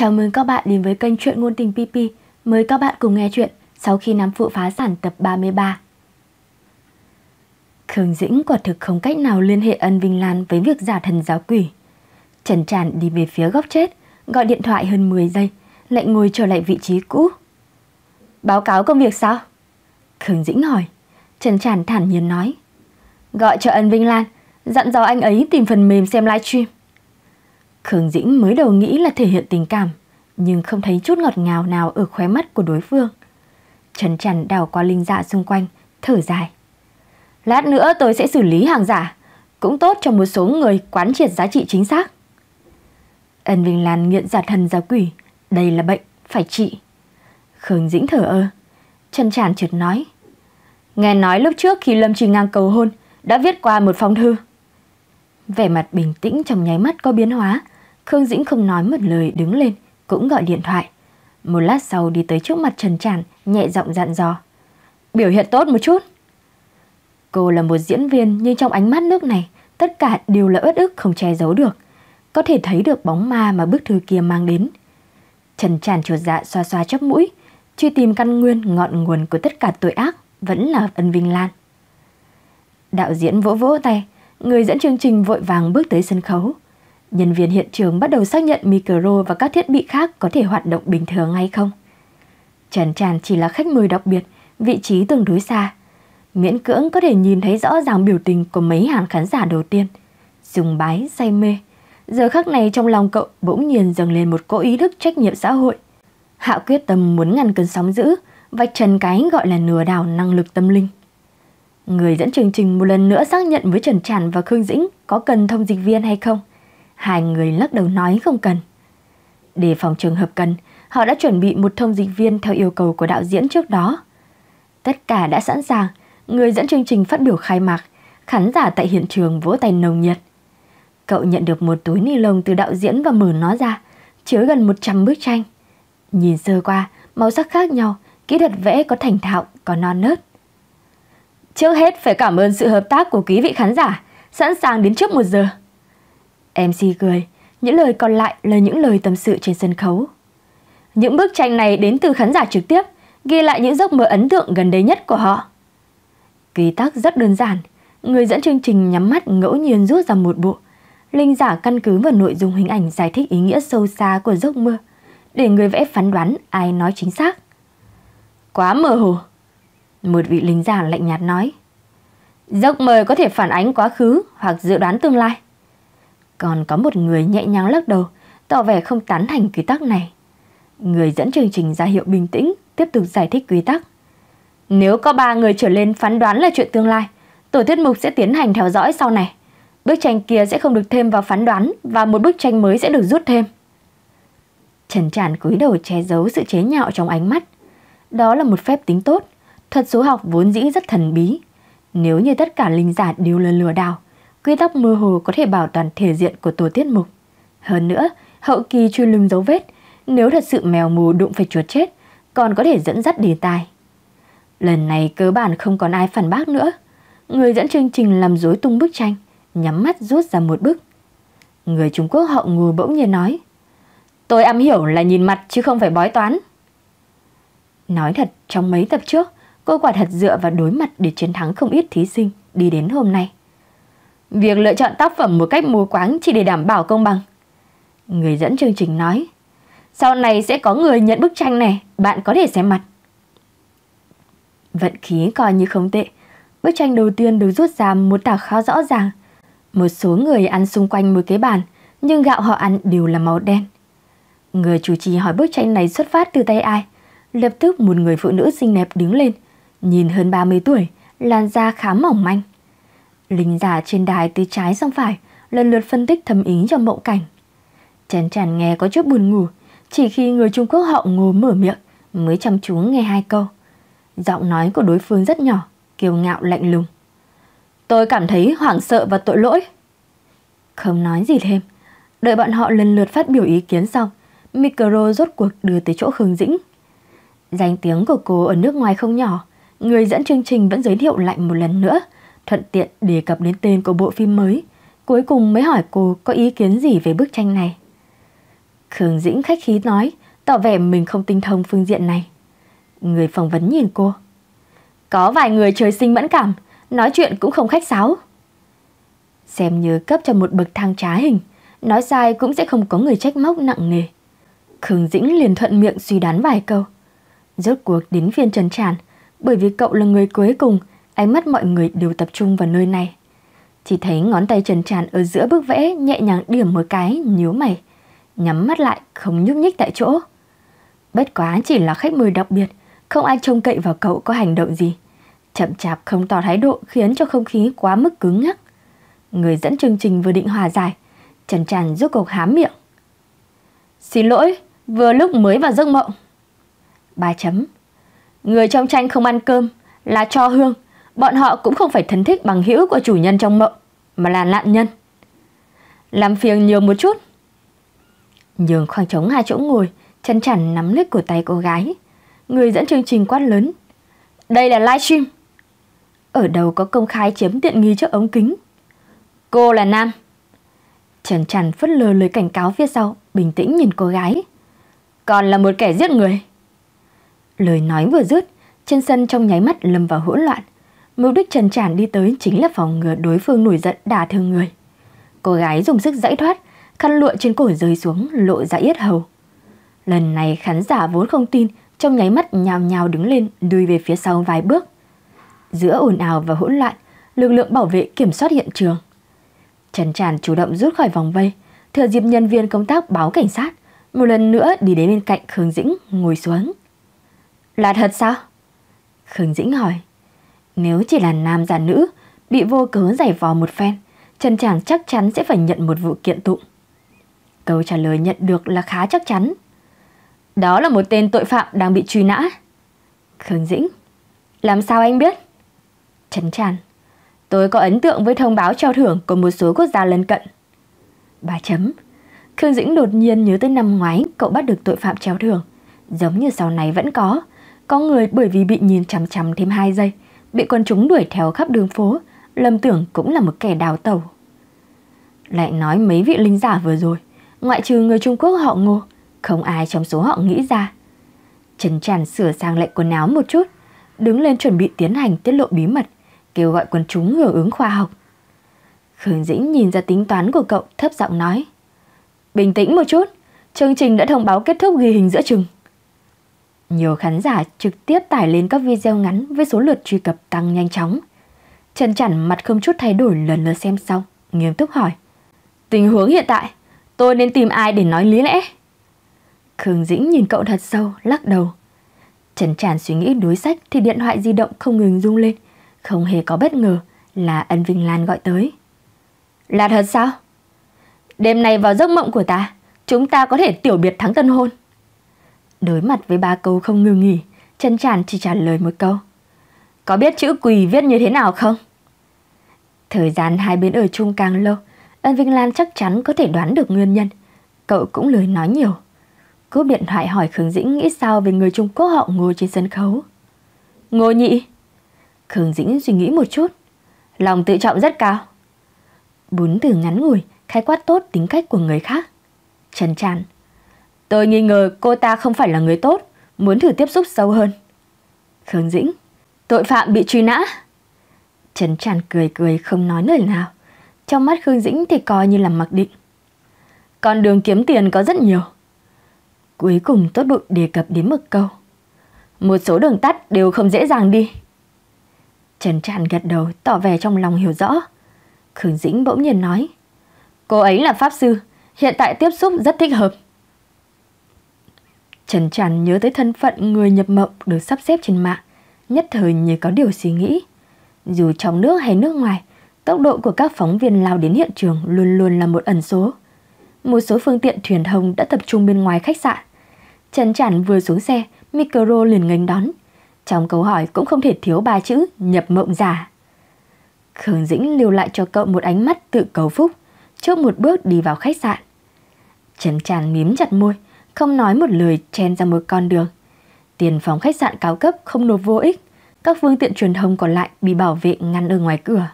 Chào mừng các bạn đến với kênh Chuyện Ngôn Tình PP. Mời các bạn cùng nghe chuyện sau khi nắm phụ phá sản tập 33. Khương Dĩnh quả thực không cách nào liên hệ ân Vinh Lan với việc giả thần giáo quỷ. Trần tràn đi về phía góc chết, gọi điện thoại hơn 10 giây, lại ngồi trở lại vị trí cũ. Báo cáo công việc sao? Khương Dĩnh hỏi. Trần tràn thản nhiên nói. Gọi cho ân Vinh Lan, dặn dò anh ấy tìm phần mềm xem livestream. Khương Dĩnh mới đầu nghĩ là thể hiện tình cảm, nhưng không thấy chút ngọt ngào nào ở khóe mắt của đối phương. Trần Trần đào qua linh dạ xung quanh, thở dài. Lát nữa tôi sẽ xử lý hàng giả, cũng tốt cho một số người quán triệt giá trị chính xác. Ân Vinh Lan nghiện giả thần giả quỷ, đây là bệnh, phải trị. Khương Dĩnh thở ơ, Trần Tràn trượt nói. Nghe nói lúc trước khi Lâm Trình Ngang cầu hôn, đã viết qua một phong thư. Vẻ mặt bình tĩnh trong nháy mắt có biến hóa. Khương Dĩnh không nói một lời đứng lên, cũng gọi điện thoại. Một lát sau đi tới trước mặt Trần Tràn, nhẹ giọng dặn dò. Biểu hiện tốt một chút. Cô là một diễn viên nhưng trong ánh mắt nước này, tất cả đều là ớt ức không che giấu được. Có thể thấy được bóng ma mà bức thư kia mang đến. Trần Tràn chuột dạ xoa xoa chóp mũi, truy tìm căn nguyên ngọn nguồn của tất cả tội ác vẫn là ân Vinh Lan. Đạo diễn vỗ vỗ tay, Người dẫn chương trình vội vàng bước tới sân khấu. Nhân viên hiện trường bắt đầu xác nhận micro và các thiết bị khác có thể hoạt động bình thường hay không. Trần Tràn chỉ là khách mời đặc biệt, vị trí tương đối xa. Miễn cưỡng có thể nhìn thấy rõ ràng biểu tình của mấy hàng khán giả đầu tiên. Dùng bái, say mê. Giờ khắc này trong lòng cậu bỗng nhiên dâng lên một cỗ ý thức trách nhiệm xã hội. Hạo quyết tâm muốn ngăn cơn sóng dữ, vạch trần cái gọi là nửa đảo năng lực tâm linh. Người dẫn chương trình một lần nữa xác nhận với Trần Tràn và Khương Dĩnh có cần thông dịch viên hay không. Hai người lắc đầu nói không cần. Để phòng trường hợp cần, họ đã chuẩn bị một thông dịch viên theo yêu cầu của đạo diễn trước đó. Tất cả đã sẵn sàng, người dẫn chương trình phát biểu khai mạc, khán giả tại hiện trường vỗ tay nồng nhiệt. Cậu nhận được một túi ni lông từ đạo diễn và mở nó ra, chứa gần 100 bức tranh. Nhìn sơ qua, màu sắc khác nhau, kỹ thuật vẽ có thành thạo, có non nớt. Trước hết phải cảm ơn sự hợp tác của quý vị khán giả, sẵn sàng đến trước một giờ. MC cười, những lời còn lại là những lời tâm sự trên sân khấu. Những bức tranh này đến từ khán giả trực tiếp, ghi lại những giấc mơ ấn tượng gần đây nhất của họ. Quy tắc rất đơn giản, người dẫn chương trình nhắm mắt ngẫu nhiên rút ra một bộ. Linh giả căn cứ vào nội dung hình ảnh giải thích ý nghĩa sâu xa của giấc mơ, để người vẽ phán đoán ai nói chính xác. Quá mơ hồ, một vị lính già lạnh nhạt nói. Giấc mơ có thể phản ánh quá khứ hoặc dự đoán tương lai. Còn có một người nhẹ nhàng lắc đầu, tỏ vẻ không tán thành quy tắc này. Người dẫn chương trình ra hiệu bình tĩnh, tiếp tục giải thích quy tắc. Nếu có ba người trở lên phán đoán là chuyện tương lai, tổ tiết mục sẽ tiến hành theo dõi sau này. Bức tranh kia sẽ không được thêm vào phán đoán và một bức tranh mới sẽ được rút thêm. Trần Tràn cúi đầu che giấu sự chế nhạo trong ánh mắt. Đó là một phép tính tốt. Thuật số học vốn dĩ rất thần bí. Nếu như tất cả linh giả đều là lừa đảo, quy tắc mơ hồ có thể bảo toàn thể diện của tổ tiết mục. Hơn nữa, hậu kỳ truy lùng dấu vết, nếu thật sự mèo mù đụng phải chuột chết, còn có thể dẫn dắt đề tài. Lần này cơ bản không còn ai phản bác nữa. Người dẫn chương trình làm dối tung bức tranh, nhắm mắt rút ra một bức. Người Trung Quốc họ ngồi bỗng nhiên nói. Tôi am hiểu là nhìn mặt chứ không phải bói toán. Nói thật, trong mấy tập trước, Cô quả thật dựa vào đối mặt để chiến thắng không ít thí sinh đi đến hôm nay. Việc lựa chọn tác phẩm một cách mù quáng chỉ để đảm bảo công bằng. Người dẫn chương trình nói, sau này sẽ có người nhận bức tranh này, bạn có thể xem mặt. Vận khí coi như không tệ, bức tranh đầu tiên được rút ra một tả khá rõ ràng. Một số người ăn xung quanh một cái bàn, nhưng gạo họ ăn đều là màu đen. Người chủ trì hỏi bức tranh này xuất phát từ tay ai? Lập tức một người phụ nữ xinh đẹp đứng lên, Nhìn hơn 30 tuổi, làn da khá mỏng manh. Lính giả trên đài từ trái sang phải, lần lượt phân tích thâm ý cho mộng cảnh. Chán chán nghe có chút buồn ngủ, chỉ khi người Trung Quốc họ ngồi mở miệng mới chăm chú nghe hai câu. Giọng nói của đối phương rất nhỏ, kiêu ngạo lạnh lùng. Tôi cảm thấy hoảng sợ và tội lỗi. Không nói gì thêm, đợi bọn họ lần lượt phát biểu ý kiến xong, micro rốt cuộc đưa tới chỗ Khương Dĩnh. Danh tiếng của cô ở nước ngoài không nhỏ, người dẫn chương trình vẫn giới thiệu lại một lần nữa, thuận tiện đề cập đến tên của bộ phim mới, cuối cùng mới hỏi cô có ý kiến gì về bức tranh này. Khương Dĩnh khách khí nói, tỏ vẻ mình không tinh thông phương diện này. Người phỏng vấn nhìn cô. Có vài người trời sinh mẫn cảm, nói chuyện cũng không khách sáo. Xem như cấp cho một bậc thang trá hình, nói sai cũng sẽ không có người trách móc nặng nề. Khương Dĩnh liền thuận miệng suy đoán vài câu. Rốt cuộc đến phiên Trần Tràn, bởi vì cậu là người cuối cùng, ánh mắt mọi người đều tập trung vào nơi này. Chỉ thấy ngón tay trần tràn ở giữa bức vẽ nhẹ nhàng điểm một cái, nhíu mày. Nhắm mắt lại, không nhúc nhích tại chỗ. Bất quá chỉ là khách mời đặc biệt, không ai trông cậy vào cậu có hành động gì. Chậm chạp không tỏ thái độ khiến cho không khí quá mức cứng ngắc. Người dẫn chương trình vừa định hòa giải, trần tràn rốt cậu há miệng. Xin lỗi, vừa lúc mới vào giấc mộng. Ba chấm, Người trong tranh không ăn cơm là cho hương, bọn họ cũng không phải thân thích bằng hữu của chủ nhân trong mộng, mà là nạn nhân. Làm phiền nhiều một chút. Nhường khoảng trống hai chỗ ngồi, chân chẳn nắm lấy cổ tay cô gái. Người dẫn chương trình quát lớn. Đây là livestream. Ở đầu có công khai chiếm tiện nghi trước ống kính. Cô là nam. Trần Trần phất lờ lời cảnh cáo phía sau, bình tĩnh nhìn cô gái. Còn là một kẻ giết người. Lời nói vừa dứt, trên sân trong nháy mắt lâm vào hỗn loạn. Mục đích trần tràn đi tới chính là phòng ngừa đối phương nổi giận đả thương người. Cô gái dùng sức giãy thoát, khăn lụa trên cổ rơi xuống lộ ra yết hầu. Lần này khán giả vốn không tin, trong nháy mắt nhào nhào đứng lên, đuôi về phía sau vài bước. Giữa ồn ào và hỗn loạn, lực lượng bảo vệ kiểm soát hiện trường. Trần Tràn chủ động rút khỏi vòng vây, thừa dịp nhân viên công tác báo cảnh sát, một lần nữa đi đến bên cạnh Khương Dĩnh ngồi xuống. Là thật sao? Khương Dĩnh hỏi. Nếu chỉ là nam giả nữ, bị vô cớ giày vò một phen, Trần Tràng chắc chắn sẽ phải nhận một vụ kiện tụng. Câu trả lời nhận được là khá chắc chắn. Đó là một tên tội phạm đang bị truy nã. Khương Dĩnh. Làm sao anh biết? Trần Tràng. Tôi có ấn tượng với thông báo trao thưởng của một số quốc gia lân cận. Bà chấm. Khương Dĩnh đột nhiên nhớ tới năm ngoái cậu bắt được tội phạm treo thưởng. Giống như sau này vẫn có. Có người bởi vì bị nhìn chằm chằm thêm 2 giây, bị quần chúng đuổi theo khắp đường phố, lầm tưởng cũng là một kẻ đào tẩu. Lại nói mấy vị lính giả vừa rồi, ngoại trừ người Trung Quốc họ ngô, không ai trong số họ nghĩ ra. Trần Tràn sửa sang lại quần áo một chút, đứng lên chuẩn bị tiến hành tiết lộ bí mật, kêu gọi quần chúng hưởng ứng khoa học. Khương Dĩnh nhìn ra tính toán của cậu thấp giọng nói. Bình tĩnh một chút, chương trình đã thông báo kết thúc ghi hình giữa chừng. Nhiều khán giả trực tiếp tải lên các video ngắn với số lượt truy cập tăng nhanh chóng. Trần Chản mặt không chút thay đổi lần lượt xem xong, nghiêm túc hỏi. Tình huống hiện tại, tôi nên tìm ai để nói lý lẽ? Khương Dĩnh nhìn cậu thật sâu, lắc đầu. Trần Tràn suy nghĩ đối sách thì điện thoại di động không ngừng rung lên. Không hề có bất ngờ là ân Vinh Lan gọi tới. Là thật sao? Đêm nay vào giấc mộng của ta, chúng ta có thể tiểu biệt thắng tân hôn. Đối mặt với ba câu không ngừng nghỉ, Trần Tràn chỉ trả lời một câu. Có biết chữ quỳ viết như thế nào không? Thời gian hai bên ở chung càng lâu, Ân Vinh Lan chắc chắn có thể đoán được nguyên nhân. Cậu cũng lười nói nhiều. Cúp điện thoại hỏi Khương Dĩnh nghĩ sao về người Trung Quốc họ ngồi trên sân khấu. Ngô nhị. Khương Dĩnh suy nghĩ một chút. Lòng tự trọng rất cao. Bốn từ ngắn ngủi, khái quát tốt tính cách của người khác. Trần tràn, Tôi nghi ngờ cô ta không phải là người tốt, muốn thử tiếp xúc sâu hơn. Khương Dĩnh, tội phạm bị truy nã. Trần Tràn cười cười không nói lời nào. Trong mắt Khương Dĩnh thì coi như là mặc định. Con đường kiếm tiền có rất nhiều. Cuối cùng tốt bụng đề cập đến mực câu. Một số đường tắt đều không dễ dàng đi. Trần Tràn gật đầu tỏ vẻ trong lòng hiểu rõ. Khương Dĩnh bỗng nhiên nói. Cô ấy là pháp sư, hiện tại tiếp xúc rất thích hợp. Trần Tràn nhớ tới thân phận người nhập mộng được sắp xếp trên mạng, nhất thời như có điều suy nghĩ. Dù trong nước hay nước ngoài, tốc độ của các phóng viên lao đến hiện trường luôn luôn là một ẩn số. Một số phương tiện truyền thông đã tập trung bên ngoài khách sạn. Trần Tràn vừa xuống xe, micro liền nghênh đón. Trong câu hỏi cũng không thể thiếu ba chữ nhập mộng giả. Khương Dĩnh lưu lại cho cậu một ánh mắt tự cầu phúc, trước một bước đi vào khách sạn. Trần Tràn mím chặt môi, không nói một lời chen ra một con đường. Tiền phòng khách sạn cao cấp không nộp vô ích, các phương tiện truyền thông còn lại bị bảo vệ ngăn ở ngoài cửa.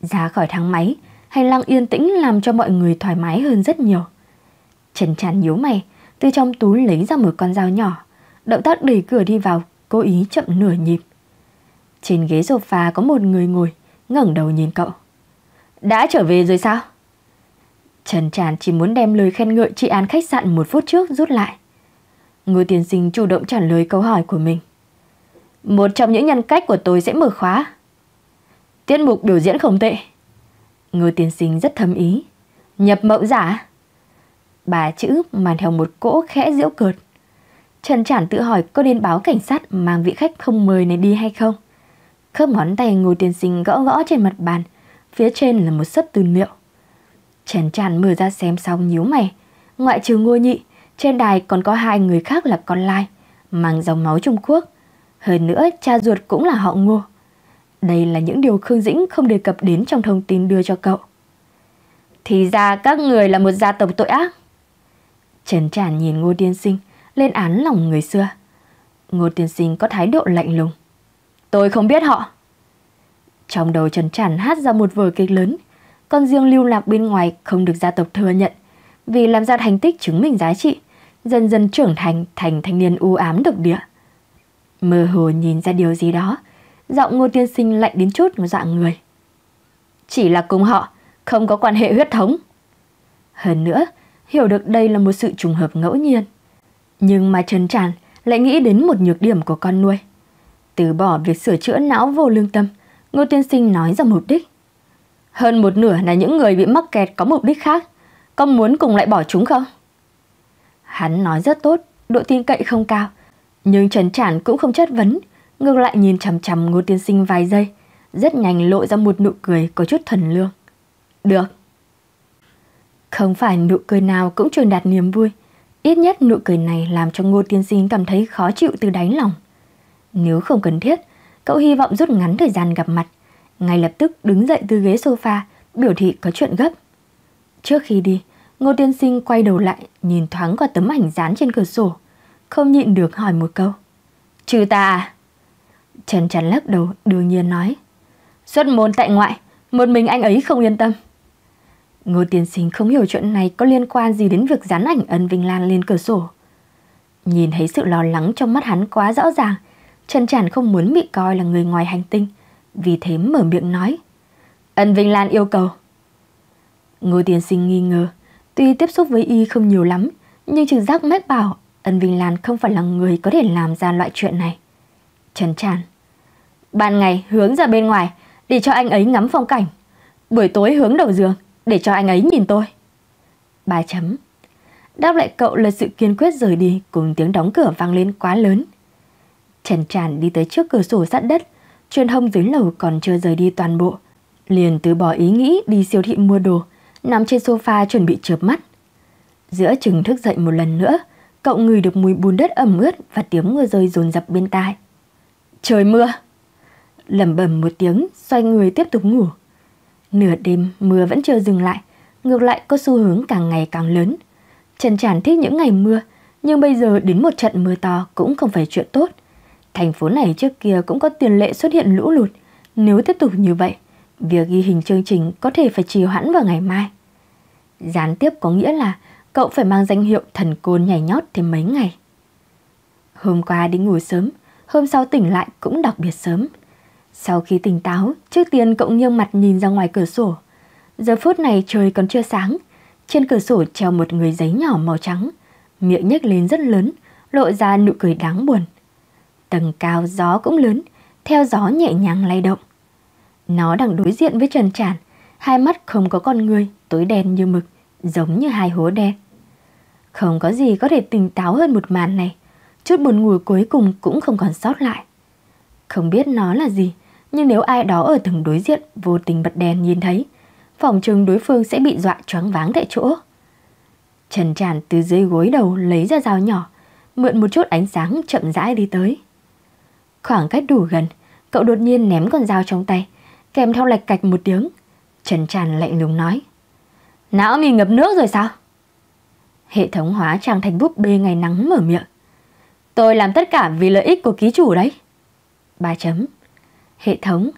giá khỏi thang máy, hành lang yên tĩnh làm cho mọi người thoải mái hơn rất nhiều. Trần Tràn nhíu mày, từ trong túi lấy ra một con dao nhỏ, động tác đẩy cửa đi vào, cố ý chậm nửa nhịp. Trên ghế sofa có một người ngồi, ngẩng đầu nhìn cậu. Đã trở về rồi sao? Trần Tràn chỉ muốn đem lời khen ngợi chị an khách sạn một phút trước rút lại. Ngô Tiến Sinh chủ động trả lời câu hỏi của mình. Một trong những nhân cách của tôi sẽ mở khóa. Tiết mục biểu diễn không tệ. Ngô Tiến Sinh rất thấm ý. Nhập mộng giả. Bà chữ mà theo một cỗ khẽ diễu cợt. Trần Trản tự hỏi có nên báo cảnh sát mang vị khách không mời này đi hay không. Khớp ngón tay Ngô Tiến Sinh gõ gõ trên mặt bàn. Phía trên là một sấp tư liệu. Chén tràn mở ra xem xong nhíu mày. Ngoại trừ ngô nhị, trên đài còn có hai người khác là con lai, mang dòng máu Trung Quốc. Hơn nữa, cha ruột cũng là họ ngô. Đây là những điều Khương Dĩnh không đề cập đến trong thông tin đưa cho cậu. Thì ra các người là một gia tộc tội ác. Trần tràn nhìn Ngô Tiên Sinh, lên án lòng người xưa. Ngô Tiên Sinh có thái độ lạnh lùng. Tôi không biết họ. Trong đầu Trần Tràn hát ra một vở kịch lớn, con riêng lưu lạc bên ngoài không được gia tộc thừa nhận vì làm ra thành tích chứng minh giá trị, dần dần trưởng thành thành thanh niên u ám độc địa. Mơ hồ nhìn ra điều gì đó, giọng Ngô Tiên Sinh lạnh đến chút nó dọa người. Chỉ là cùng họ, không có quan hệ huyết thống. Hơn nữa, hiểu được đây là một sự trùng hợp ngẫu nhiên. Nhưng mà Trần Tràn lại nghĩ đến một nhược điểm của con nuôi. Từ bỏ việc sửa chữa não vô lương tâm, Ngô Tiên Sinh nói ra mục đích. Hơn một nửa là những người bị mắc kẹt có mục đích khác. Con muốn cùng lại bỏ chúng không? Hắn nói rất tốt, độ tin cậy không cao. Nhưng Trần Trản cũng không chất vấn, ngược lại nhìn chằm chằm Ngô Tiên Sinh vài giây, rất nhanh lộ ra một nụ cười có chút thần lương. Được. Không phải nụ cười nào cũng truyền đạt niềm vui, ít nhất nụ cười này làm cho Ngô Tiên Sinh cảm thấy khó chịu từ đáy lòng. Nếu không cần thiết, cậu hy vọng rút ngắn thời gian gặp mặt, ngay lập tức đứng dậy từ ghế sofa, biểu thị có chuyện gấp. Trước khi đi, Ngô Tiên Sinh quay đầu lại nhìn thoáng qua tấm ảnh dán trên cửa sổ, không nhịn được hỏi một câu. Trừ ta à? Trần Trần lắc đầu đương nhiên nói. Xuất môn tại ngoại, một mình anh ấy không yên tâm. Ngô Tiên Sinh không hiểu chuyện này có liên quan gì đến việc dán ảnh ân Vinh Lan lên cửa sổ. Nhìn thấy sự lo lắng trong mắt hắn quá rõ ràng, Trần Trần không muốn bị coi là người ngoài hành tinh, vì thế mở miệng nói. Ân Vinh Lan yêu cầu. Ngô Tiến Sinh nghi ngờ, tuy tiếp xúc với y không nhiều lắm, nhưng trực giác mách bảo Ân Vinh Lan không phải là người có thể làm ra loại chuyện này. Trần tràn. Ban ngày hướng ra bên ngoài để cho anh ấy ngắm phong cảnh. Buổi tối hướng đầu giường để cho anh ấy nhìn tôi. Ba chấm. Đáp lại cậu là sự kiên quyết rời đi cùng tiếng đóng cửa vang lên quá lớn. Trần tràn đi tới trước cửa sổ sát đất, truyền thông dưới lầu còn chưa rời đi toàn bộ. Liền từ bỏ ý nghĩ đi siêu thị mua đồ, nằm trên sofa chuẩn bị chợp mắt. Giữa chừng thức dậy một lần nữa, cậu ngửi được mùi bùn đất ẩm ướt và tiếng mưa rơi dồn dập bên tai. Trời mưa! Lẩm bẩm một tiếng, xoay người tiếp tục ngủ. Nửa đêm mưa vẫn chưa dừng lại, ngược lại có xu hướng càng ngày càng lớn. Trần Trản thích những ngày mưa, nhưng bây giờ đến một trận mưa to cũng không phải chuyện tốt – Thành phố này trước kia cũng có tiền lệ xuất hiện lũ lụt. Nếu tiếp tục như vậy, việc ghi hình chương trình có thể phải trì hoãn vào ngày mai. Gián tiếp có nghĩa là cậu phải mang danh hiệu thần côn nhảy nhót thêm mấy ngày. Hôm qua đi ngủ sớm, hôm sau tỉnh lại cũng đặc biệt sớm. Sau khi tỉnh táo, trước tiên cậu nghiêng mặt nhìn ra ngoài cửa sổ. Giờ phút này trời còn chưa sáng, trên cửa sổ treo một người giấy nhỏ màu trắng, miệng nhếch lên rất lớn, lộ ra nụ cười đáng buồn. Tầng cao gió cũng lớn, theo gió nhẹ nhàng lay động. Nó đang đối diện với Trần Tràn, hai mắt không có con người, tối đen như mực, giống như hai hố đen. Không có gì có thể tỉnh táo hơn một màn này, chút buồn ngủ cuối cùng cũng không còn sót lại. Không biết nó là gì, nhưng nếu ai đó ở tầng đối diện vô tình bật đèn nhìn thấy, phòng trường đối phương sẽ bị dọa choáng váng tại chỗ. Trần Tràn từ dưới gối đầu lấy ra dao nhỏ, mượn một chút ánh sáng chậm rãi đi tới. Khoảng cách đủ gần, cậu đột nhiên ném con dao trong tay, kèm theo lạch cạch một tiếng. Trần Tràn lạnh lùng nói. Não mình ngập nước rồi sao? Hệ thống hóa trang thành búp bê ngày nắng mở miệng. Tôi làm tất cả vì lợi ích của ký chủ đấy. Ba chấm. Hệ thống.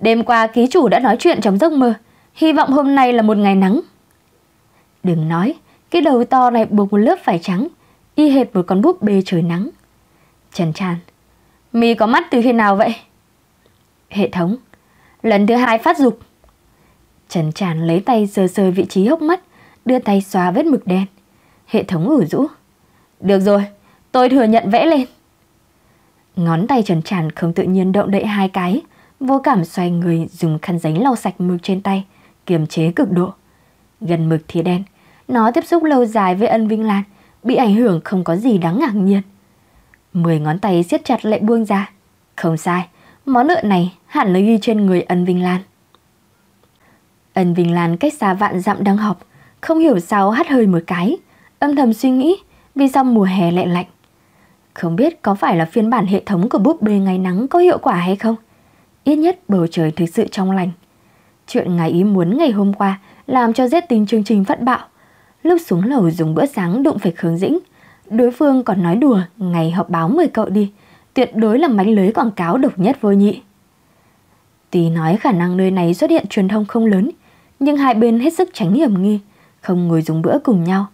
Đêm qua ký chủ đã nói chuyện trong giấc mơ. Hy vọng hôm nay là một ngày nắng. Đừng nói, cái đầu to này buộc một lớp vải trắng, y hệt một con búp bê trời nắng. Trần tràn. Mì có mắt từ khi nào vậy? Hệ thống. Lần thứ hai phát dục. Trần Tràn lấy tay sờ sờ vị trí hốc mắt, đưa tay xóa vết mực đen. Hệ thống ủ rũ. Được rồi, tôi thừa nhận vẽ lên. Ngón tay Trần Tràn không tự nhiên động đậy hai cái, vô cảm xoay người dùng khăn giấy lau sạch mực trên tay, kiềm chế cực độ. Gần mực thì đen, nó tiếp xúc lâu dài với ân Vinh Lan, bị ảnh hưởng không có gì đáng ngạc nhiên. Mười ngón tay siết chặt lại buông ra. Không sai, món nợ này hẳn là ghi trên người ân Vinh Lan. Ân Vinh Lan cách xa vạn dặm đang học, không hiểu sao hắt hơi một cái, âm thầm suy nghĩ vì sao mùa hè lại lạnh. Không biết có phải là phiên bản hệ thống của búp bê ngày nắng có hiệu quả hay không? Ít nhất bầu trời thực sự trong lành. Chuyện ngài ý muốn ngày hôm qua làm cho rét tinh chương trình phát bạo. Lúc xuống lầu dùng bữa sáng đụng phải Khương Dĩnh, Đối phương còn nói đùa, ngày họp báo mời cậu đi, tuyệt đối là mánh lưới quảng cáo độc nhất vô nhị. Tuy nói khả năng nơi này xuất hiện truyền thông không lớn, nhưng hai bên hết sức tránh hiểm nghi, không ngồi dùng bữa cùng nhau.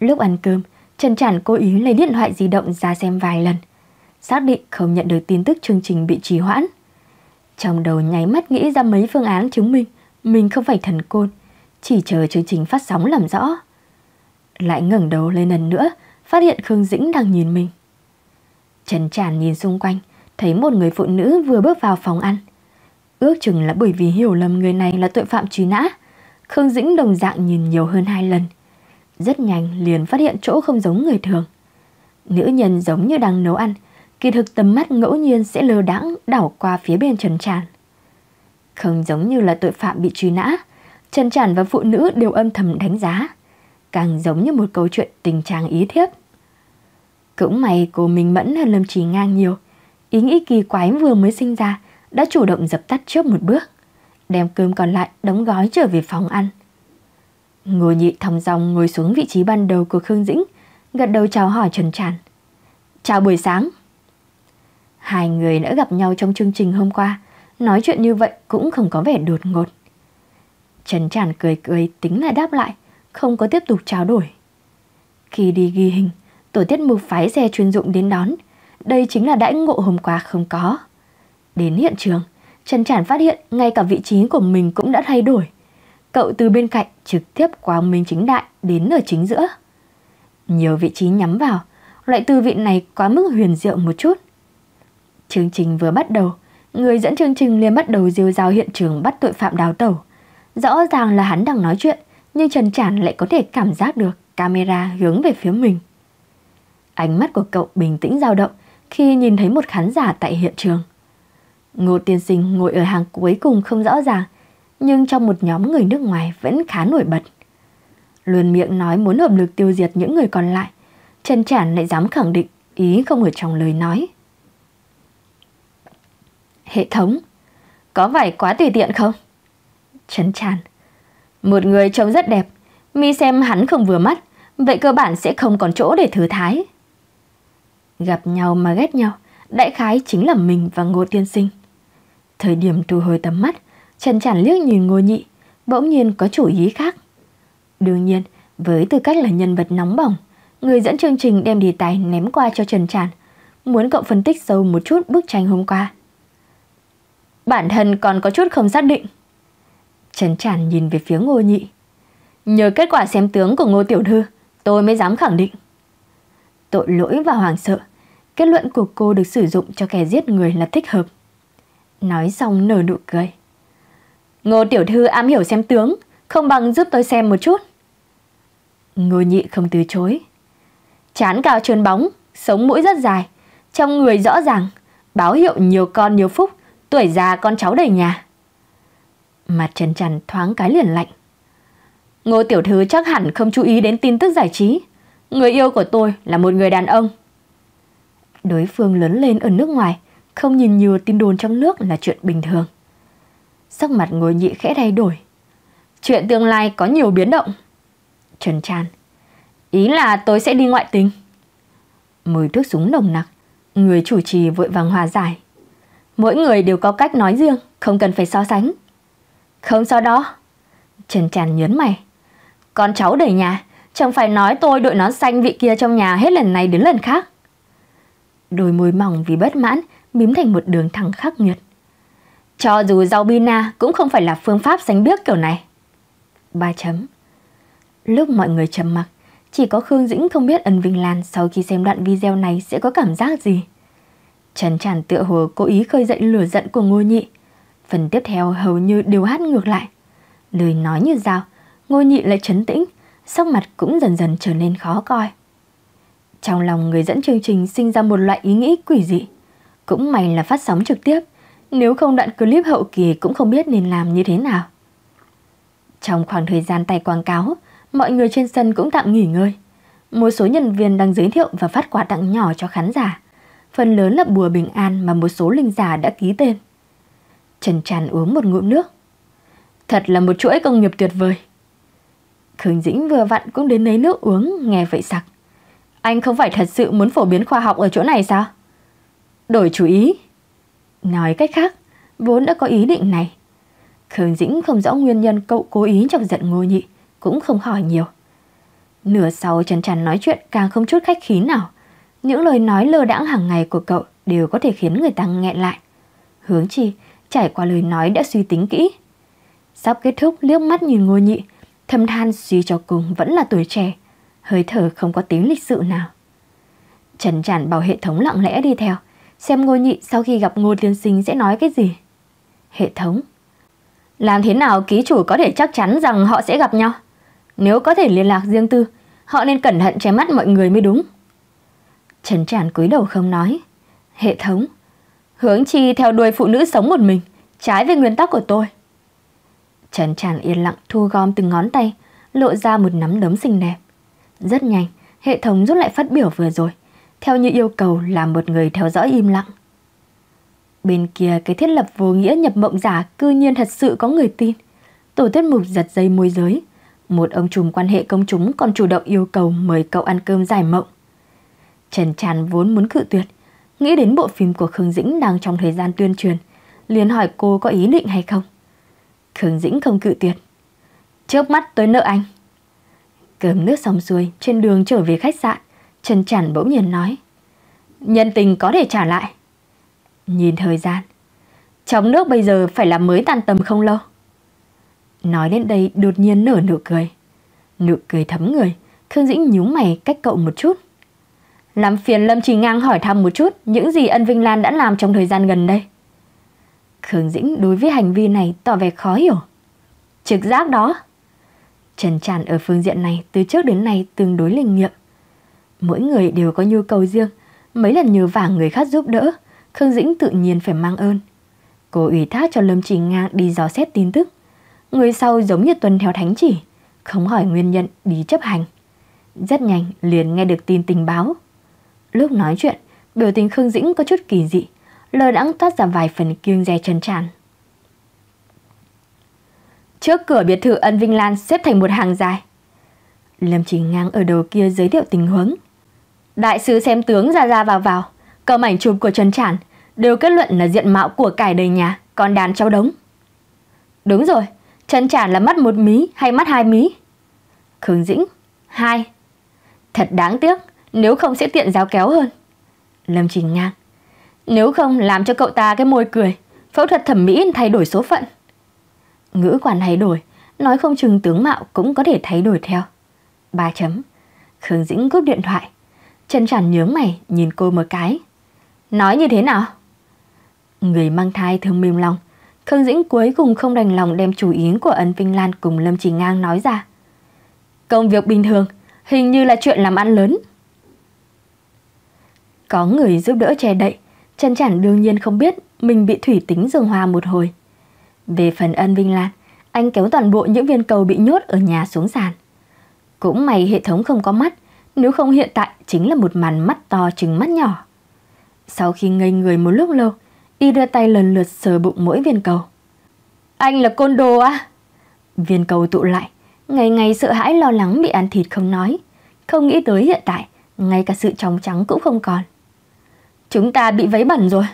Lúc ăn cơm, Trần Trản cố ý lấy điện thoại di động ra xem vài lần, xác định không nhận được tin tức chương trình bị trì hoãn. Trong đầu nháy mắt nghĩ ra mấy phương án chứng minh mình không phải thần côn, chỉ chờ chương trình phát sóng làm rõ. Lại ngẩng đầu lên lần nữa, phát hiện Khương Dĩnh đang nhìn mình. Trần tràn nhìn xung quanh, thấy một người phụ nữ vừa bước vào phòng ăn. Ước chừng là bởi vì hiểu lầm người này là tội phạm truy nã, Khương Dĩnh đồng dạng nhìn nhiều hơn hai lần. Rất nhanh liền phát hiện chỗ không giống người thường. Nữ nhân giống như đang nấu ăn, kỳ thực tầm mắt ngẫu nhiên sẽ lơ đãng đảo qua phía bên Trần Tràn. Không giống như là tội phạm bị truy nã, Trần Tràn và phụ nữ đều âm thầm đánh giá càng giống như một câu chuyện tình trang ý thiếp. Cũng may cô Minh Mẫn hơn Lâm Trì Ngang nhiều. Ý nghĩ kỳ quái vừa mới sinh ra đã chủ động dập tắt trước một bước. Đem cơm còn lại đóng gói trở về phòng ăn. ngồi nhị thòng dòng ngồi xuống vị trí ban đầu của Khương Dĩnh, gật đầu chào hỏi trần tràn. Chào buổi sáng. Hai người đã gặp nhau trong chương trình hôm qua, nói chuyện như vậy cũng không có vẻ đột ngột. Trần tràn cười cười tính là đáp lại, không có tiếp tục trao đổi. Khi đi ghi hình, tổ tiết mục phái xe chuyên dụng đến đón, đây chính là đãi ngộ hôm qua không có. Đến hiện trường, Trần Trản phát hiện ngay cả vị trí của mình cũng đã thay đổi. Cậu từ bên cạnh trực tiếp qua minh chính đại đến ở chính giữa. Nhiều vị trí nhắm vào, loại tư vị này quá mức huyền diệu một chút. Chương trình vừa bắt đầu, người dẫn chương trình liền bắt đầu diêu rao hiện trường bắt tội phạm đào tẩu. Rõ ràng là hắn đang nói chuyện, nhưng Trần Trản lại có thể cảm giác được camera hướng về phía mình. Ánh mắt của cậu bình tĩnh dao động khi nhìn thấy một khán giả tại hiện trường. Ngô Tiên Sinh ngồi ở hàng cuối cùng không rõ ràng, nhưng trong một nhóm người nước ngoài vẫn khá nổi bật. Luôn miệng nói muốn hợp lực tiêu diệt những người còn lại, Trần Trản lại dám khẳng định ý không ở trong lời nói. Hệ thống, có phải quá tùy tiện không? Trần Trản một người trông rất đẹp, mi xem hắn không vừa mắt, vậy cơ bản sẽ không còn chỗ để thử thái. Gặp nhau mà ghét nhau, đại khái chính là mình và Ngô Tiên Sinh. Thời điểm thu hồi tầm mắt, Trần Trản liếc nhìn Ngô Nhị, bỗng nhiên có chủ ý khác. Đương nhiên, với tư cách là nhân vật nóng bỏng, người dẫn chương trình đem đề tài ném qua cho Trần Trản, muốn cậu phân tích sâu một chút bức tranh hôm qua. Bản thân còn có chút không xác định chấn chản nhìn về phía ngô nhị. Nhờ kết quả xem tướng của ngô tiểu thư, tôi mới dám khẳng định. Tội lỗi và hoàng sợ, kết luận của cô được sử dụng cho kẻ giết người là thích hợp. Nói xong nở nụ cười. Ngô tiểu thư am hiểu xem tướng, không bằng giúp tôi xem một chút. Ngô nhị không từ chối. Chán cao trơn bóng, sống mũi rất dài, trong người rõ ràng, báo hiệu nhiều con nhiều phúc, tuổi già con cháu đầy nhà. Mặt Trần Trần thoáng cái liền lạnh. Ngô tiểu thư chắc hẳn không chú ý đến tin tức giải trí. Người yêu của tôi là một người đàn ông. Đối phương lớn lên ở nước ngoài, không nhìn nhiều tin đồn trong nước là chuyện bình thường. Sắc mặt ngồi nhị khẽ thay đổi. Chuyện tương lai có nhiều biến động. Trần Tràn. Ý là tôi sẽ đi ngoại tình. Mùi thuốc súng nồng nặc, người chủ trì vội vàng hòa giải. Mỗi người đều có cách nói riêng, không cần phải so sánh. Không sao đó. Trần Tràn nhớn mày. Con cháu đầy nhà, chẳng phải nói tôi đội nón xanh vị kia trong nhà hết lần này đến lần khác. Đôi môi mỏng vì bất mãn, mím thành một đường thẳng khắc nghiệt. Cho dù rau bina cũng không phải là phương pháp sánh biếc kiểu này. Ba chấm. Lúc mọi người trầm mặc, chỉ có Khương Dĩnh không biết Ân Vinh Lan sau khi xem đoạn video này sẽ có cảm giác gì. Trần Tràn tựa hồ cố ý khơi dậy lửa giận của Ngô Nhị. Phần tiếp theo hầu như đều hát ngược lại. Lời nói như dao, ngôi nhị lại trấn tĩnh, sắc mặt cũng dần dần trở nên khó coi. Trong lòng người dẫn chương trình sinh ra một loại ý nghĩ quỷ dị. Cũng may là phát sóng trực tiếp, nếu không đoạn clip hậu kỳ cũng không biết nên làm như thế nào. Trong khoảng thời gian tay quảng cáo, mọi người trên sân cũng tạm nghỉ ngơi. Một số nhân viên đang giới thiệu và phát quà tặng nhỏ cho khán giả. Phần lớn là bùa bình an mà một số linh giả đã ký tên. Trần Tràn uống một ngụm nước. Thật là một chuỗi công nghiệp tuyệt vời. Khương Dĩnh vừa vặn cũng đến lấy nước uống, nghe vậy sặc. Anh không phải thật sự muốn phổ biến khoa học ở chỗ này sao? Đổi chú ý. Nói cách khác, vốn đã có ý định này. Khương Dĩnh không rõ nguyên nhân cậu cố ý chọc giận Ngô Nhị, cũng không hỏi nhiều. Nửa sau Trần Trần nói chuyện càng không chút khách khí nào. Những lời nói lơ đãng hàng ngày của cậu đều có thể khiến người ta nghẹn lại. Hướng chi, trải qua lời nói đã suy tính kỹ. Sắp kết thúc liếc mắt nhìn ngô nhị, thâm than suy cho cùng vẫn là tuổi trẻ, hơi thở không có tiếng lịch sự nào. Trần tràn bảo hệ thống lặng lẽ đi theo, xem ngô nhị sau khi gặp ngô tiên sinh sẽ nói cái gì. Hệ thống Làm thế nào ký chủ có thể chắc chắn rằng họ sẽ gặp nhau? Nếu có thể liên lạc riêng tư, họ nên cẩn thận che mắt mọi người mới đúng. Trần tràn cúi đầu không nói. Hệ thống Hướng chi theo đuôi phụ nữ sống một mình, trái với nguyên tắc của tôi. Trần Tràn yên lặng thu gom từng ngón tay, lộ ra một nắm đấm xinh đẹp. Rất nhanh, hệ thống rút lại phát biểu vừa rồi, theo như yêu cầu làm một người theo dõi im lặng. Bên kia cái thiết lập vô nghĩa nhập mộng giả cư nhiên thật sự có người tin. Tổ tiết mục giật dây môi giới. Một ông trùm quan hệ công chúng còn chủ động yêu cầu mời cậu ăn cơm giải mộng. Trần Tràn vốn muốn cự tuyệt, Nghĩ đến bộ phim của Khương Dĩnh đang trong thời gian tuyên truyền, liền hỏi cô có ý định hay không. Khương Dĩnh không cự tuyệt. Trước mắt tôi nợ anh. Cơm nước xong xuôi, trên đường trở về khách sạn, Trần Trản bỗng nhiên nói. Nhân tình có thể trả lại. Nhìn thời gian, trong nước bây giờ phải là mới tan tầm không lâu. Nói đến đây đột nhiên nở nụ cười. Nụ cười thấm người, Khương Dĩnh nhúng mày cách cậu một chút. Nắm phiền Lâm Trì Ngang hỏi thăm một chút những gì ân Vinh Lan đã làm trong thời gian gần đây. Khương Dĩnh đối với hành vi này tỏ vẻ khó hiểu. Trực giác đó. Trần Tràn ở phương diện này từ trước đến nay tương đối linh nghiệm. Mỗi người đều có nhu cầu riêng, mấy lần nhờ vả người khác giúp đỡ, Khương Dĩnh tự nhiên phải mang ơn. Cô ủy thác cho Lâm Trì Ngang đi dò xét tin tức. Người sau giống như tuần theo thánh chỉ, không hỏi nguyên nhân đi chấp hành. Rất nhanh liền nghe được tin tình báo Lúc nói chuyện, biểu tình Khương Dĩnh có chút kỳ dị, lờ đãng toát ra vài phần kiêng dè chân tràn. Trước cửa biệt thự Ân Vinh Lan xếp thành một hàng dài. Lâm Chỉ ngang ở đầu kia giới thiệu tình huống. Đại sứ xem tướng ra ra vào vào, cầm ảnh chụp của Trần Trản đều kết luận là diện mạo của cải đầy nhà, con đàn cháu đống. Đúng rồi, Trần Trản là mắt một mí hay mắt hai mí? Khương Dĩnh, hai. Thật đáng tiếc, nếu không sẽ tiện giáo kéo hơn Lâm Trình ngang Nếu không làm cho cậu ta cái môi cười Phẫu thuật thẩm mỹ thay đổi số phận Ngữ quản thay đổi Nói không chừng tướng mạo cũng có thể thay đổi theo Ba chấm Khương Dĩnh cúp điện thoại Chân tràn nhướng mày nhìn cô một cái Nói như thế nào Người mang thai thường mềm lòng Khương Dĩnh cuối cùng không đành lòng đem chủ ý của Ân Vinh Lan cùng Lâm Trình Ngang nói ra. Công việc bình thường, hình như là chuyện làm ăn lớn. Có người giúp đỡ che đậy, chân chản đương nhiên không biết mình bị thủy tính dương hoa một hồi. Về phần ân Vinh Lan, anh kéo toàn bộ những viên cầu bị nhốt ở nhà xuống sàn. Cũng may hệ thống không có mắt, nếu không hiện tại chính là một màn mắt to trừng mắt nhỏ. Sau khi ngây người một lúc lâu, y đưa tay lần lượt sờ bụng mỗi viên cầu. Anh là côn đồ à? Viên cầu tụ lại, ngày ngày sợ hãi lo lắng bị ăn thịt không nói. Không nghĩ tới hiện tại, ngay cả sự trong trắng cũng không còn. Chúng ta bị vấy bẩn rồi.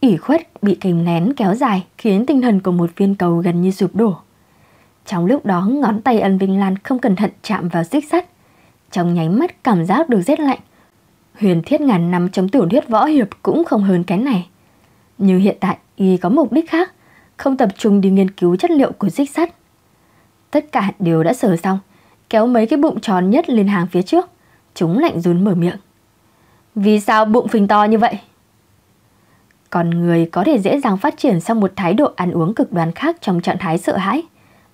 ỉ khuất bị kìm nén kéo dài khiến tinh thần của một viên cầu gần như sụp đổ. Trong lúc đó ngón tay ân Vinh Lan không cẩn thận chạm vào xích sắt. Trong nháy mắt cảm giác được rét lạnh. Huyền thiết ngàn năm chống tiểu thuyết võ hiệp cũng không hơn cái này. nhưng hiện tại y có mục đích khác, không tập trung đi nghiên cứu chất liệu của xích sắt. Tất cả đều đã sửa xong, kéo mấy cái bụng tròn nhất lên hàng phía trước, chúng lạnh run mở miệng. Vì sao bụng phình to như vậy? Còn người có thể dễ dàng phát triển sang một thái độ ăn uống cực đoan khác trong trạng thái sợ hãi.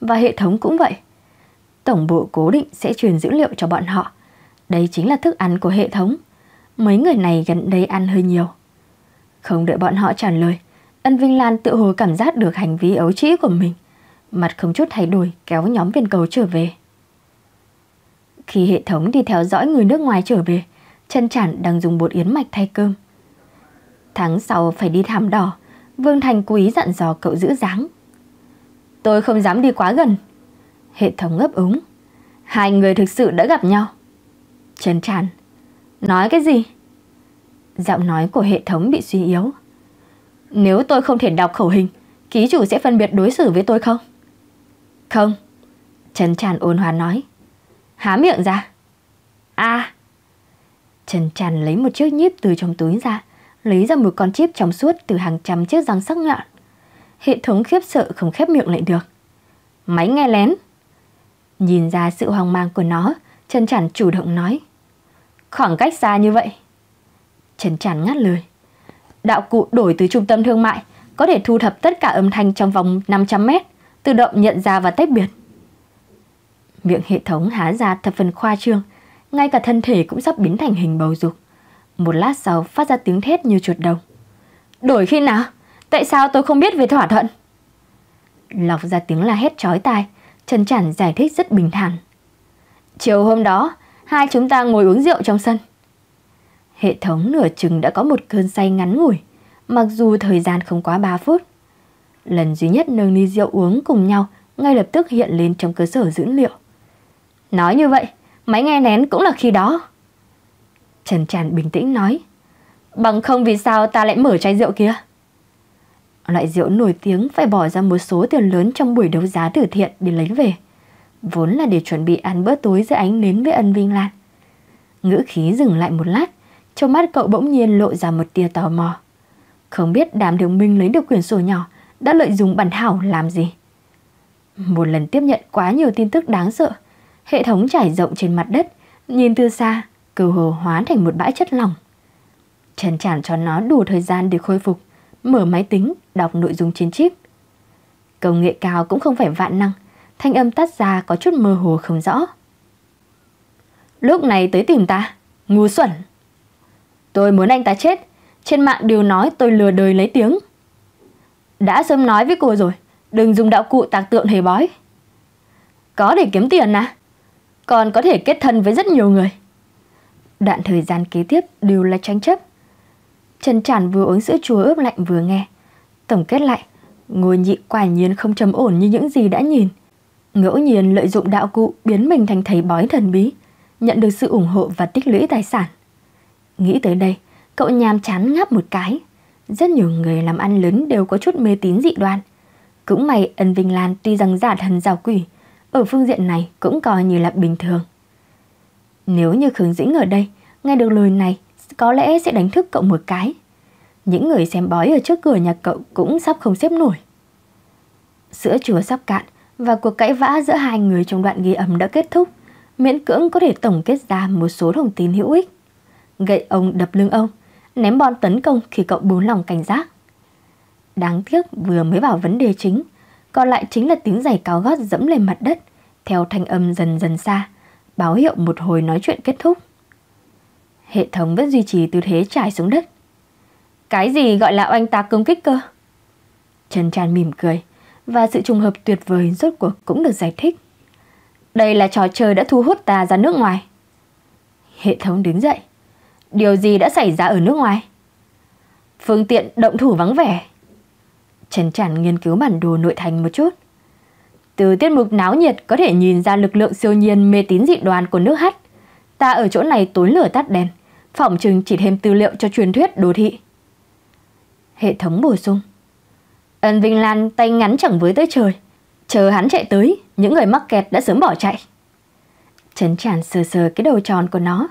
Và hệ thống cũng vậy. Tổng bộ cố định sẽ truyền dữ liệu cho bọn họ. Đây chính là thức ăn của hệ thống. Mấy người này gần đây ăn hơi nhiều. Không đợi bọn họ trả lời, Ân Vinh Lan tự hồ cảm giác được hành vi ấu trĩ của mình. Mặt không chút thay đổi kéo nhóm viên cầu trở về. Khi hệ thống đi theo dõi người nước ngoài trở về, chân chản đang dùng bột yến mạch thay cơm. Tháng sau phải đi thảm đỏ, Vương Thành Quý dặn dò cậu giữ dáng. Tôi không dám đi quá gần. Hệ thống ngấp úng. Hai người thực sự đã gặp nhau. Trần Chản, Nói cái gì? Giọng nói của hệ thống bị suy yếu. Nếu tôi không thể đọc khẩu hình, ký chủ sẽ phân biệt đối xử với tôi không? Không. Trần tràn ôn hòa nói. Há miệng ra. a à, Trần Tràn lấy một chiếc nhíp từ trong túi ra, lấy ra một con chip trong suốt từ hàng trăm chiếc răng sắc nhọn. Hệ thống khiếp sợ không khép miệng lại được. Máy nghe lén. Nhìn ra sự hoang mang của nó, Trần Tràn chủ động nói. Khoảng cách xa như vậy. Trần Tràn ngắt lời. Đạo cụ đổi từ trung tâm thương mại, có thể thu thập tất cả âm thanh trong vòng 500 mét, tự động nhận ra và tách biệt. Miệng hệ thống há ra thập phần khoa trương, ngay cả thân thể cũng sắp biến thành hình bầu dục. Một lát sau phát ra tiếng thét như chuột đồng. Đổi khi nào? Tại sao tôi không biết về thỏa thuận? Lọc ra tiếng la hét chói tai, Trần Trản giải thích rất bình thản. Chiều hôm đó, hai chúng ta ngồi uống rượu trong sân. Hệ thống nửa chừng đã có một cơn say ngắn ngủi, mặc dù thời gian không quá 3 phút. Lần duy nhất nâng ly rượu uống cùng nhau ngay lập tức hiện lên trong cơ sở dữ liệu. Nói như vậy, máy nghe nén cũng là khi đó. Trần Tràn bình tĩnh nói, bằng không vì sao ta lại mở chai rượu kia? Loại rượu nổi tiếng phải bỏ ra một số tiền lớn trong buổi đấu giá từ thiện để lấy về, vốn là để chuẩn bị ăn bữa tối giữa ánh nến với ân Vinh Lan. Ngữ khí dừng lại một lát, trong mắt cậu bỗng nhiên lộ ra một tia tò mò. Không biết đàm đường minh lấy được quyển sổ nhỏ đã lợi dụng bản thảo làm gì. Một lần tiếp nhận quá nhiều tin tức đáng sợ, hệ thống trải rộng trên mặt đất, nhìn từ xa, cơ hồ hóa thành một bãi chất lỏng. Trần Trản cho nó đủ thời gian để khôi phục, mở máy tính, đọc nội dung trên chip. Công nghệ cao cũng không phải vạn năng, thanh âm tắt ra có chút mơ hồ không rõ. Lúc này tới tìm ta, ngu xuẩn. Tôi muốn anh ta chết, trên mạng đều nói tôi lừa đời lấy tiếng. Đã sớm nói với cô rồi, đừng dùng đạo cụ tạc tượng hề bói. Có để kiếm tiền à? còn có thể kết thân với rất nhiều người. Đoạn thời gian kế tiếp đều là tranh chấp. Trần Trản vừa uống sữa chua ướp lạnh vừa nghe. Tổng kết lại, ngồi nhị quả nhiên không trầm ổn như những gì đã nhìn. Ngẫu nhiên lợi dụng đạo cụ biến mình thành thầy bói thần bí, nhận được sự ủng hộ và tích lũy tài sản. Nghĩ tới đây, cậu nhàm chán ngáp một cái. Rất nhiều người làm ăn lớn đều có chút mê tín dị đoan. Cũng may ân Vinh Lan tuy rằng giả thần giả quỷ, ở phương diện này cũng coi như là bình thường. Nếu như Khương Dĩnh ở đây, nghe được lời này có lẽ sẽ đánh thức cậu một cái. Những người xem bói ở trước cửa nhà cậu cũng sắp không xếp nổi. Sữa chùa sắp cạn và cuộc cãi vã giữa hai người trong đoạn ghi âm đã kết thúc, miễn cưỡng có thể tổng kết ra một số thông tin hữu ích. Gậy ông đập lưng ông, ném bom tấn công khi cậu buông lòng cảnh giác. Đáng tiếc vừa mới vào vấn đề chính, còn lại chính là tiếng giày cao gót dẫm lên mặt đất, theo thanh âm dần dần xa, báo hiệu một hồi nói chuyện kết thúc. Hệ thống vẫn duy trì tư thế trải xuống đất. Cái gì gọi là oanh tạc công kích cơ? Trần Tràn mỉm cười, và sự trùng hợp tuyệt vời rốt cuộc cũng được giải thích. Đây là trò chơi đã thu hút ta ra nước ngoài. Hệ thống đứng dậy. Điều gì đã xảy ra ở nước ngoài? Phương tiện động thủ vắng vẻ chén chản nghiên cứu bản đồ nội thành một chút. Từ tiết mục náo nhiệt có thể nhìn ra lực lượng siêu nhiên mê tín dị đoan của nước Hắc. Ta ở chỗ này tối lửa tắt đèn, phỏng chừng chỉ thêm tư liệu cho truyền thuyết đồ thị. Hệ thống bổ sung. Ân Vinh Lan tay ngắn chẳng với tới trời. Chờ hắn chạy tới, những người mắc kẹt đã sớm bỏ chạy. Trấn tràn sờ sờ cái đầu tròn của nó.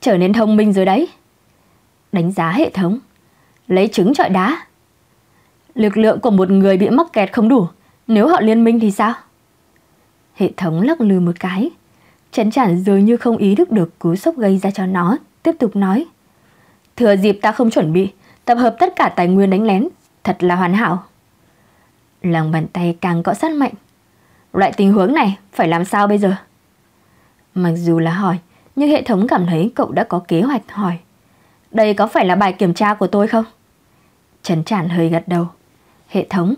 Trở nên thông minh rồi đấy. Đánh giá hệ thống. Lấy trứng trọi đá. Lực lượng của một người bị mắc kẹt không đủ, nếu họ liên minh thì sao? Hệ thống lắc lư một cái, chấn chản dường như không ý thức được cú sốc gây ra cho nó, tiếp tục nói. Thừa dịp ta không chuẩn bị, tập hợp tất cả tài nguyên đánh lén, thật là hoàn hảo. Lòng bàn tay càng cọ sát mạnh. Loại tình huống này phải làm sao bây giờ? Mặc dù là hỏi, nhưng hệ thống cảm thấy cậu đã có kế hoạch hỏi. Đây có phải là bài kiểm tra của tôi không? Trần Trản hơi gật đầu. Hệ thống,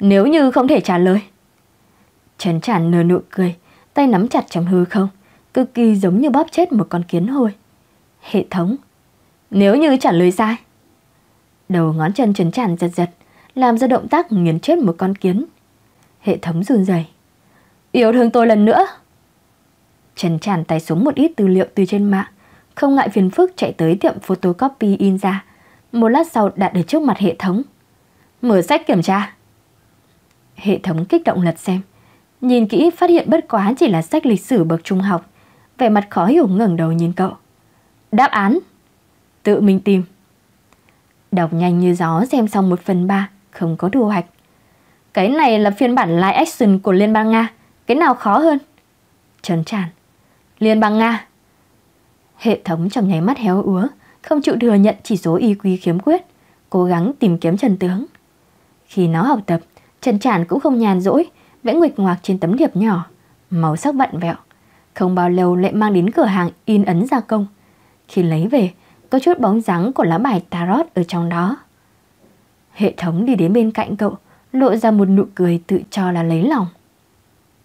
nếu như không thể trả lời. Trần tràn nở nụ cười, tay nắm chặt trong hư không, cực kỳ giống như bóp chết một con kiến hôi. Hệ thống, nếu như trả lời sai. Đầu ngón chân Trần tràn giật giật, làm ra động tác nghiền chết một con kiến. Hệ thống run rẩy. Yêu thương tôi lần nữa. Trần tràn tay xuống một ít tư liệu từ trên mạng, không ngại phiền phức chạy tới tiệm photocopy in ra. Một lát sau đặt ở trước mặt hệ thống. Mở sách kiểm tra. Hệ thống kích động lật xem. Nhìn kỹ phát hiện bất quá chỉ là sách lịch sử bậc trung học. Vẻ mặt khó hiểu ngẩng đầu nhìn cậu. Đáp án. Tự mình tìm. Đọc nhanh như gió xem xong một phần ba, không có thu hoạch. Cái này là phiên bản live action của Liên bang Nga. Cái nào khó hơn? Trần tràn. Liên bang Nga. Hệ thống trong nháy mắt héo úa, không chịu thừa nhận chỉ số y quý khiếm khuyết, cố gắng tìm kiếm Trần Tướng. Khi nó học tập, Trần Trản cũng không nhàn rỗi, vẽ nguyệt ngoạc trên tấm điệp nhỏ, màu sắc bận vẹo. Không bao lâu lại mang đến cửa hàng in ấn gia công. Khi lấy về, có chút bóng dáng của lá bài tarot ở trong đó. Hệ thống đi đến bên cạnh cậu, lộ ra một nụ cười tự cho là lấy lòng.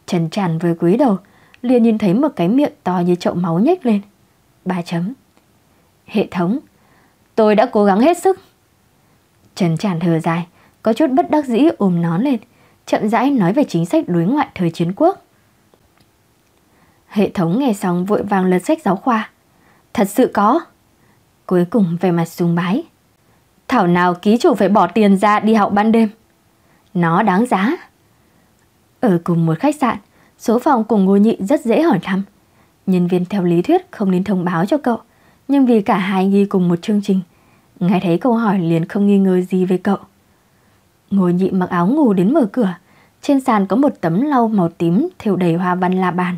Trần Tràn vừa cúi đầu, liền nhìn thấy một cái miệng to như chậu máu nhếch lên. Ba chấm. Hệ thống, tôi đã cố gắng hết sức. Trần Tràn thở dài, có chút bất đắc dĩ ôm nón lên, chậm rãi nói về chính sách đối ngoại thời chiến quốc. Hệ thống nghe xong vội vàng lật sách giáo khoa. Thật sự có. Cuối cùng về mặt sùng bái. Thảo nào ký chủ phải bỏ tiền ra đi học ban đêm. Nó đáng giá. Ở cùng một khách sạn, số phòng cùng ngô nhị rất dễ hỏi thăm. Nhân viên theo lý thuyết không nên thông báo cho cậu, nhưng vì cả hai ghi cùng một chương trình, nghe thấy câu hỏi liền không nghi ngờ gì về cậu. Ngồi nhị mặc áo ngủ đến mở cửa, trên sàn có một tấm lau màu tím thêu đầy hoa văn la bàn.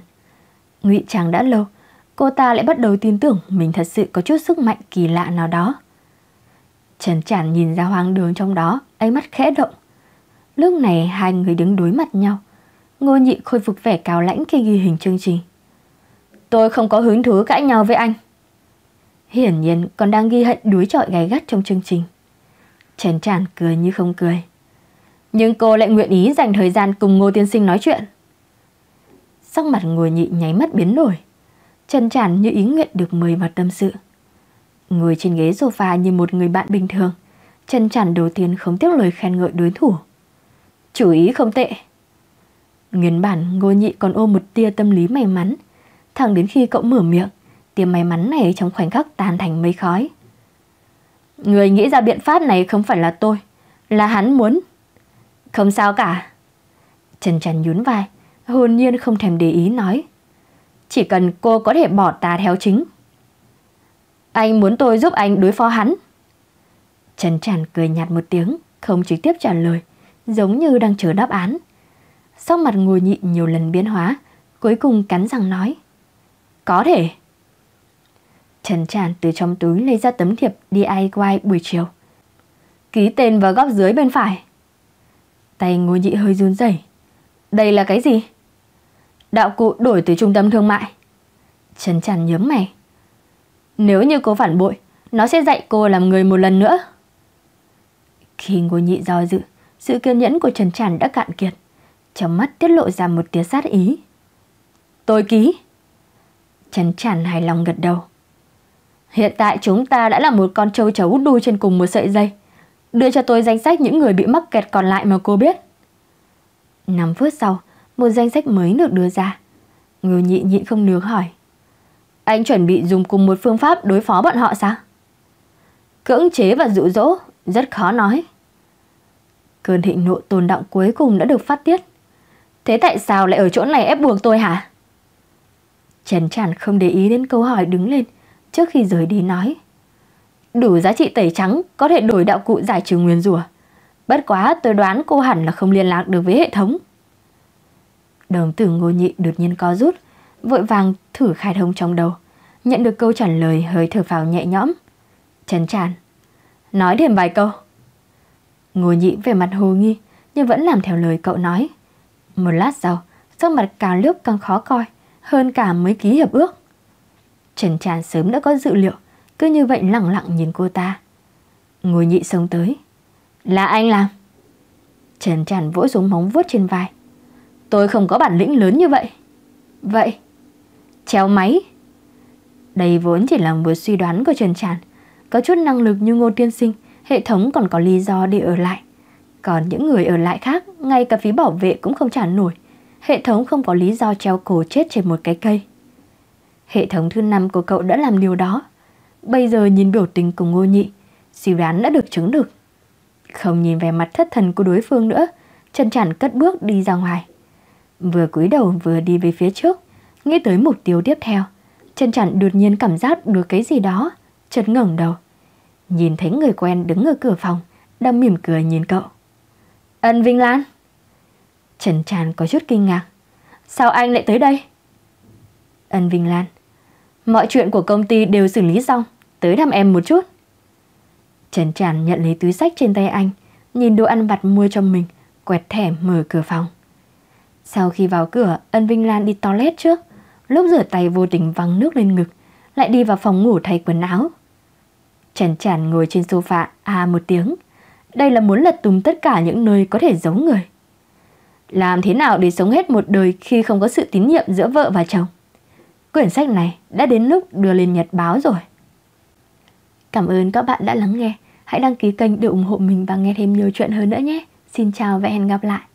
Ngụy Tràng đã lâu, cô ta lại bắt đầu tin tưởng mình thật sự có chút sức mạnh kỳ lạ nào đó. Trần Trản nhìn ra hoang đường trong đó, ánh mắt khẽ động. Lúc này hai người đứng đối mặt nhau. Ngô Nhị khôi phục vẻ cao lãnh khi ghi hình chương trình. Tôi không có hứng thú cãi nhau với anh. Hiển nhiên còn đang ghi hận đuối trọi gay gắt trong chương trình. Trần Trản cười như không cười nhưng cô lại nguyện ý dành thời gian cùng Ngô Tiên Sinh nói chuyện. Sắc mặt ngồi nhị nháy mắt biến đổi, chân tràn như ý nguyện được mời vào tâm sự. Ngồi trên ghế sofa như một người bạn bình thường, chân tràn đầu tiên không tiếc lời khen ngợi đối thủ. Chủ ý không tệ. Nguyên bản ngô nhị còn ôm một tia tâm lý may mắn, thẳng đến khi cậu mở miệng, tia may mắn này trong khoảnh khắc tan thành mây khói. Người nghĩ ra biện pháp này không phải là tôi, là hắn muốn không sao cả. Trần Trần nhún vai, hồn nhiên không thèm để ý nói. Chỉ cần cô có thể bỏ ta theo chính. Anh muốn tôi giúp anh đối phó hắn. Trần Trần cười nhạt một tiếng, không trực tiếp trả lời, giống như đang chờ đáp án. Sau mặt ngồi nhị nhiều lần biến hóa, cuối cùng cắn răng nói. Có thể. Trần Tràn từ trong túi lấy ra tấm thiệp DIY buổi chiều. Ký tên vào góc dưới bên phải. Tay ngô nhị hơi run rẩy. Đây là cái gì? Đạo cụ đổi từ trung tâm thương mại. Trần Tràn nhớm mày. Nếu như cô phản bội, nó sẽ dạy cô làm người một lần nữa. Khi ngô nhị do dự, sự kiên nhẫn của Trần Tràn đã cạn kiệt. Trong mắt tiết lộ ra một tia sát ý. Tôi ký. Trần Tràn hài lòng gật đầu. Hiện tại chúng ta đã là một con trâu chấu đu trên cùng một sợi dây đưa cho tôi danh sách những người bị mắc kẹt còn lại mà cô biết. 5 phút sau, một danh sách mới được đưa ra. Ngưu nhị nhịn không nướng hỏi. Anh chuẩn bị dùng cùng một phương pháp đối phó bọn họ sao? Cưỡng chế và dụ dỗ, rất khó nói. Cơn thịnh nộ tồn động cuối cùng đã được phát tiết. Thế tại sao lại ở chỗ này ép buộc tôi hả? Trần Tràn không để ý đến câu hỏi đứng lên trước khi rời đi nói đủ giá trị tẩy trắng có thể đổi đạo cụ giải trừ nguyên rủa. Bất quá tôi đoán cô hẳn là không liên lạc được với hệ thống. Đồng tử ngô nhị đột nhiên co rút, vội vàng thử khai thông trong đầu. Nhận được câu trả lời hơi thở phào nhẹ nhõm. Chấn tràn. Nói thêm vài câu. Ngô nhị về mặt hồ nghi, nhưng vẫn làm theo lời cậu nói. Một lát sau, sắc mặt càng lúc càng khó coi, hơn cả mấy ký hiệp ước. Trần Tràn sớm đã có dự liệu, cứ như vậy lặng lặng nhìn cô ta. Ngồi nhị sống tới. Là anh làm. Trần tràn vỗ xuống móng vuốt trên vai. Tôi không có bản lĩnh lớn như vậy. Vậy, treo máy. Đây vốn chỉ là một suy đoán của Trần Tràn. Có chút năng lực như Ngô Tiên Sinh, hệ thống còn có lý do để ở lại. Còn những người ở lại khác, ngay cả phí bảo vệ cũng không trả nổi. Hệ thống không có lý do treo cổ chết trên một cái cây. Hệ thống thứ năm của cậu đã làm điều đó. Bây giờ nhìn biểu tình của Ngô Nhị, suy đoán đã được chứng thực. Không nhìn vẻ mặt thất thần của đối phương nữa, Trần Trản cất bước đi ra ngoài. Vừa cúi đầu vừa đi về phía trước, nghĩ tới mục tiêu tiếp theo. Trần Trản đột nhiên cảm giác được cái gì đó, chợt ngẩng đầu. Nhìn thấy người quen đứng ở cửa phòng, đang mỉm cười nhìn cậu. Ân Vinh Lan. Trần Tràn có chút kinh ngạc. Sao anh lại tới đây? Ân Vinh Lan. Mọi chuyện của công ty đều xử lý xong tới thăm em một chút. Trần Tràn nhận lấy túi sách trên tay anh, nhìn đồ ăn vặt mua cho mình, quẹt thẻ mở cửa phòng. Sau khi vào cửa, Ân Vinh Lan đi toilet trước, lúc rửa tay vô tình văng nước lên ngực, lại đi vào phòng ngủ thay quần áo. Trần Tràn ngồi trên sofa à một tiếng, đây là muốn lật tung tất cả những nơi có thể giấu người. Làm thế nào để sống hết một đời khi không có sự tín nhiệm giữa vợ và chồng? Quyển sách này đã đến lúc đưa lên nhật báo rồi. Cảm ơn các bạn đã lắng nghe. Hãy đăng ký kênh để ủng hộ mình và nghe thêm nhiều chuyện hơn nữa nhé. Xin chào và hẹn gặp lại.